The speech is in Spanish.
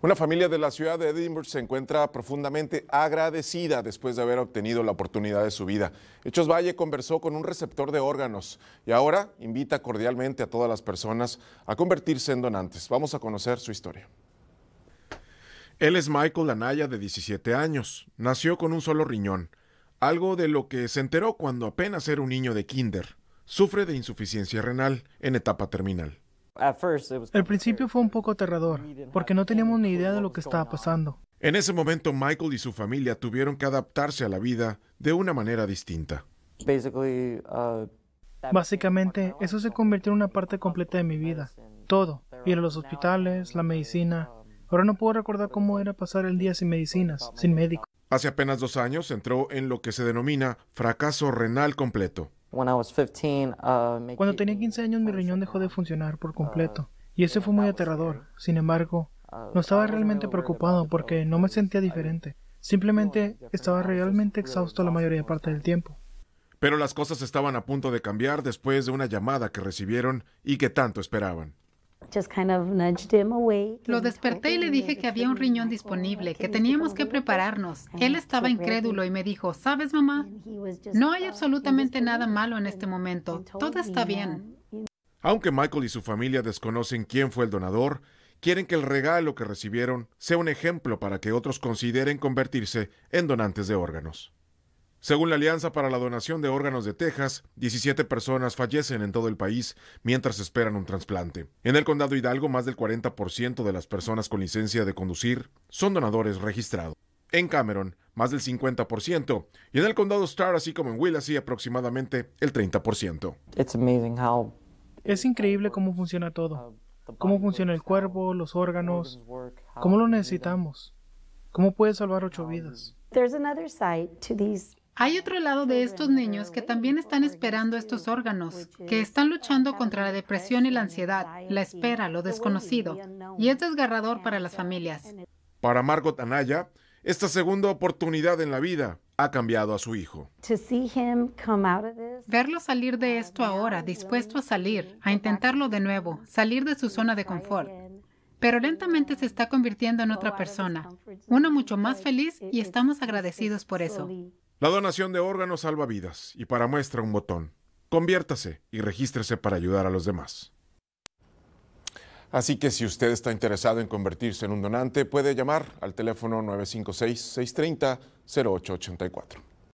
Una familia de la ciudad de Edinburgh se encuentra profundamente agradecida después de haber obtenido la oportunidad de su vida. Hechos Valle conversó con un receptor de órganos y ahora invita cordialmente a todas las personas a convertirse en donantes. Vamos a conocer su historia. Él es Michael Anaya, de 17 años. Nació con un solo riñón, algo de lo que se enteró cuando apenas era un niño de kinder. Sufre de insuficiencia renal en etapa terminal. Al principio fue un poco aterrador, porque no teníamos ni idea de lo que estaba pasando. En ese momento, Michael y su familia tuvieron que adaptarse a la vida de una manera distinta. Uh, Básicamente, eso se convirtió en una parte completa de mi vida. Todo. Ir a los hospitales, la medicina. Um, Ahora no puedo recordar cómo era pasar el día sin medicinas, sin médico. Hace apenas dos años entró en lo que se denomina fracaso renal completo. Uh, Cuando tenía 15 años mi riñón dejó de funcionar por uh, completo y eso fue muy aterrador. Sin embargo, uh, no estaba realmente preocupado porque no me sentía diferente. Simplemente estaba realmente exhausto la mayoría parte del tiempo. Pero las cosas estaban a punto de cambiar después de una llamada que recibieron y que tanto esperaban. Lo desperté y le dije que había un riñón disponible, que teníamos que prepararnos. Él estaba incrédulo y me dijo, ¿sabes mamá? No hay uh, absolutamente nada malo en este momento. Todo está bien. Aunque Michael y su familia desconocen quién fue el donador, quieren que el regalo que recibieron sea un ejemplo para que otros consideren convertirse en donantes de órganos. Según la Alianza para la Donación de Órganos de Texas, 17 personas fallecen en todo el país mientras esperan un trasplante. En el condado Hidalgo, más del 40% de las personas con licencia de conducir son donadores registrados. En Cameron, más del 50%, y en el condado Star, así como en Willacy, aproximadamente el 30%. Es increíble cómo funciona todo, cómo funciona el cuerpo, los órganos, cómo lo necesitamos, cómo puede salvar ocho vidas. Hay otro lado de estos niños que también están esperando estos órganos, que están luchando contra la depresión y la ansiedad, la espera, lo desconocido, y es desgarrador para las familias. Para Margot Anaya, esta segunda oportunidad en la vida ha cambiado a su hijo. Verlo salir de esto ahora, dispuesto a salir, a intentarlo de nuevo, salir de su zona de confort. Pero lentamente se está convirtiendo en otra persona, uno mucho más feliz y estamos agradecidos por eso. La donación de órganos salva vidas y para muestra un botón. Conviértase y regístrese para ayudar a los demás. Así que si usted está interesado en convertirse en un donante, puede llamar al teléfono 956-630-0884.